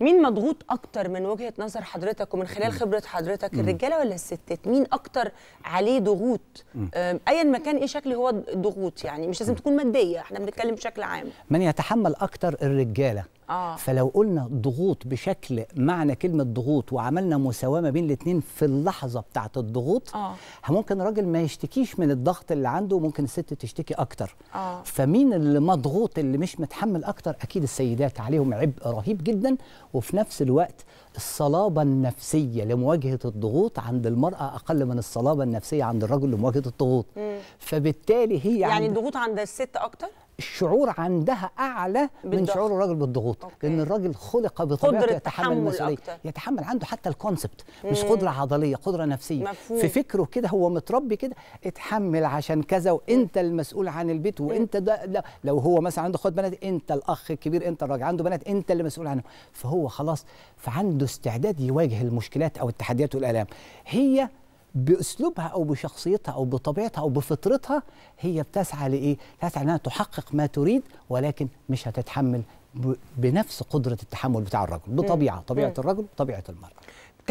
مين مضغوط اكتر من وجهه نظر حضرتك ومن خلال خبره حضرتك الرجاله ولا الستات مين اكتر عليه ضغوط ايا ما كان ايه شكل هو الضغوط يعني مش لازم تكون ماديه احنا بنتكلم بشكل عام من يتحمل اكتر الرجاله آه. فلو قلنا ضغوط بشكل معنى كلمه ضغوط وعملنا مساواه ما بين الاثنين في اللحظه بتاعه الضغوط آه. ممكن الراجل ما يشتكيش من الضغط اللي عنده ممكن الست تشتكي اكتر آه. فمين اللي مضغوط اللي مش متحمل اكتر اكيد السيدات عليهم عبء رهيب جدا وفي نفس الوقت الصلابه النفسيه لمواجهه الضغوط عند المراه اقل من الصلابه النفسيه عند الرجل لمواجهه الضغوط فبالتالي هي يعني الضغوط عند الست اكتر الشعور عندها اعلى بالضغط. من شعور الراجل بالضغوط أوكي. لان الراجل خلق بطبيعته يتحمل المسؤوليه يتحمل عنده حتى الكونسبت مش قدره عضليه قدره نفسيه مفهوم. في فكره كده هو متربي كده اتحمل عشان كذا وانت المسؤول عن البيت وانت ده, لو هو مثلا عنده خد بنات انت الاخ الكبير انت الراجل عنده بنات انت اللي مسؤول عنهم فهو خلاص فعنده استعداد يواجه المشكلات او التحديات والالام هي باسلوبها او بشخصيتها او بطبيعتها او بفطرتها هي بتسعى لايه؟ تسعى انها تحقق ما تريد ولكن مش هتتحمل بنفس قدره التحمل بتاع الرجل بطبيعه طبيعه الرجل وطبيعه المراه.